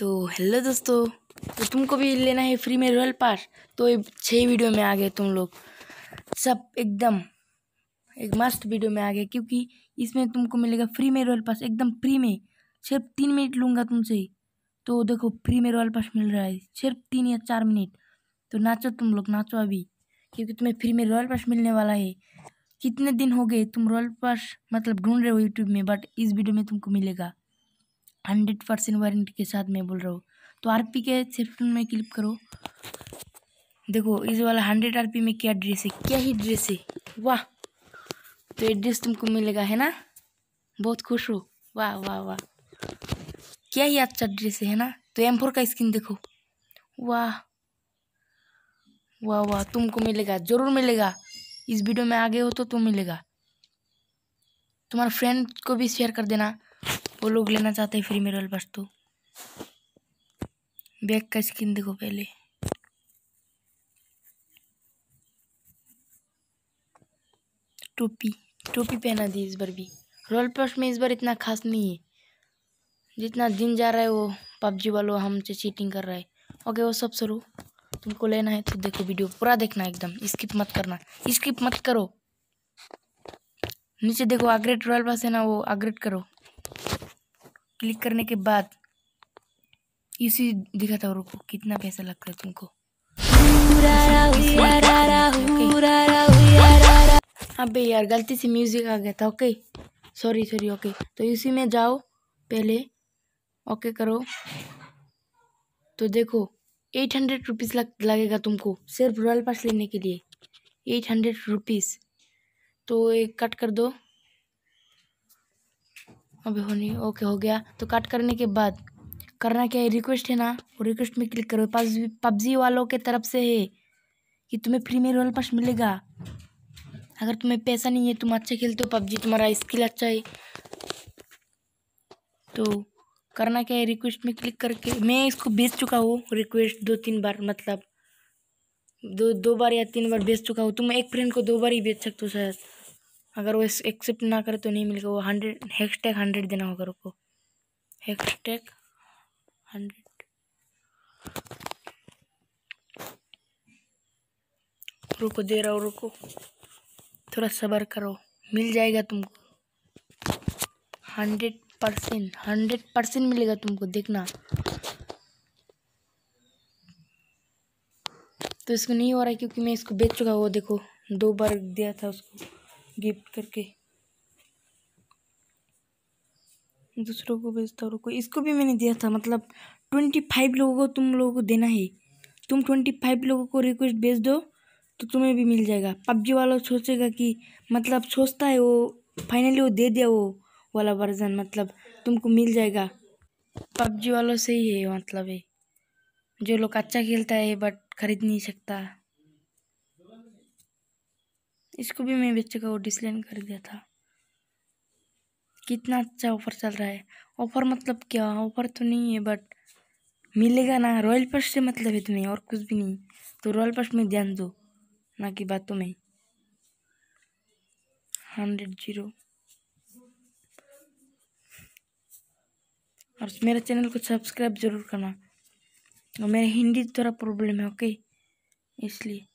तो हेलो दोस्तों तो तुमको भी लेना है फ्री में रॉयल पास तो छह छः वीडियो में आ गए तुम लोग सब एकदम एक मस्त वीडियो में आ गए क्योंकि इसमें तुमको मिलेगा फ्री में रॉयल पास एकदम फ्री में सिर्फ तीन मिनट लूँगा तुमसे तो देखो फ्री में रॉयल पास मिल रहा है सिर्फ तीन या चार मिनट तो नाचो तुम लोग नाचो अभी क्योंकि तुम्हें फ्री में रॉयल पास मिलने वाला है कितने दिन हो गए तुम रॉयल पास मतलब ढूंढ रहे हो यूट्यूब में बट इस वीडियो में तुमको मिलेगा हंड्रेड परसेंट वारंटी के साथ मैं बोल रहा हूँ तो आरपी के सेक्शन में क्लिक करो देखो इस वाला हंड्रेड आरपी में क्या ड्रेस है क्या ही ड्रेस है वाह तो ये ड्रेस तुमको मिलेगा है ना बहुत खुश हो वाह वाह वाह क्या ही अच्छा ड्रेस है ना तो एम फोर का स्किन देखो वाह वाह वाह तुमको मिलेगा ज़रूर मिलेगा इस वीडियो में आगे हो तो तुम मिलेगा तुम्हारे फ्रेंड को भी शेयर कर देना वो लोग लेना चाहते हैं फ्री में रॉयल पास तो बैग का स्किन देखो पहले टोपी टोपी पहना दी इस बार भी रॉयल पास में इस बार इतना खास नहीं है जितना दिन जा रहा है वो पबजी वालों हमसे चीटिंग कर रहा है ओके वो सब शुरू तुमको लेना है तो देखो वीडियो पूरा देखना एकदम स्किप मत करना स्किप मत करो नीचे देखो अग्रेड रॉयल पास है ना वो अग्रेड करो क्लिक करने के बाद इसी दिखाता हूँ रुको कितना पैसा लगता है तुमको अबे यार गलती से म्यूज़िक आ गया था ओके सॉरी सॉरी ओके तो इसी में जाओ पहले ओके करो तो देखो एट हंड्रेड रुपीज़ लग लगेगा तुमको सिर्फ रॉयल पास लेने के लिए एट हंड्रेड रुपीज़ तो एक कट कर दो अभी नहीं ओके हो गया तो कट करने के बाद करना क्या है रिक्वेस्ट है ना वो रिक्वेस्ट में क्लिक करो पबजी वालों के तरफ से है कि तुम्हें फ्री में रोल पास मिलेगा अगर तुम्हें पैसा नहीं है तुम अच्छा खेलते हो पबजी तुम्हारा स्किल अच्छा है तो करना क्या है रिक्वेस्ट में क्लिक करके मैं इसको भेज चुका हूँ रिक्वेस्ट दो तीन बार मतलब दो दो बार या तीन बार भेज चुका हूँ तुम एक फ्रेंड को दो बार ही भेज सकते हो शायद अगर वो एक्सेप्ट ना करे तो नहीं मिलेगा वो हंड्रेड हैक्स टैग हंड्रेड देना होगा रुको हैक्स टैग हंड्रेड रुको दे रहा हूँ रुको थोड़ा सबर करो मिल जाएगा तुमको हंड्रेड परसेंट हंड्रेड परसेंट मिलेगा तुमको देखना तो इसको नहीं हो रहा है क्योंकि मैं इसको बेच चुका हूँ देखो दो बार दिया था उसको गिफ्ट करके दूसरों को भेजता और कोई इसको भी मैंने दिया था मतलब ट्वेंटी फाइव लोगों को तुम लोगों को देना है तुम ट्वेंटी फाइव लोगों को रिक्वेस्ट भेज दो तो तुम्हें भी मिल जाएगा पबजी वाला सोचेगा कि मतलब सोचता है वो फाइनली वो दे दिया वो वाला वर्जन मतलब तुमको मिल जाएगा पबजी वालों से ही है मतलब है जो लोग अच्छा खेलता है बट खरीद नहीं सकता इसको भी मैं बच्चे का डिसलाइन कर दिया था कितना अच्छा ऑफर चल रहा है ऑफर मतलब क्या ऑफर तो नहीं है बट मिलेगा ना रॉयल पर्स से मतलब है तुम्हें और कुछ भी नहीं तो रॉयल पर्स में ध्यान दो ना कि बातों में हंड्रेड जीरो और मेरे चैनल को सब्सक्राइब ज़रूर करना और मेरे हिंदी तो थोड़ा प्रॉब्लम है ओके इसलिए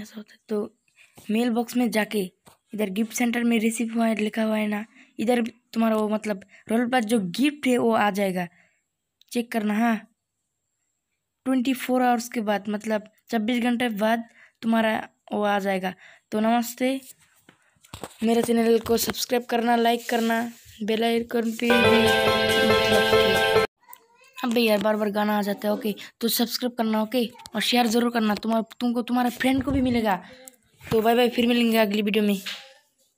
ऐसा होता है तो मेल बॉक्स में जाके इधर गिफ्ट सेंटर में रिसीव हुआ है लिखा हुआ है ना इधर तुम्हारा वो मतलब रोल पर जो गिफ्ट है वो आ जाएगा चेक करना हाँ ट्वेंटी फोर आवर्स के बाद मतलब छब्बीस घंटे बाद तुम्हारा वो आ जाएगा तो नमस्ते मेरे चैनल को सब्सक्राइब करना लाइक करना बेल आइकन पे मतलब हाँ भाई यार बार बार गाना आ जाता है ओके तो सब्सक्राइब करना ओके और शेयर ज़रूर करना तुम्हारा तुमको तुम्हारे फ्रेंड को भी मिलेगा तो बाय बाय फिर मिलेंगे अगली वीडियो में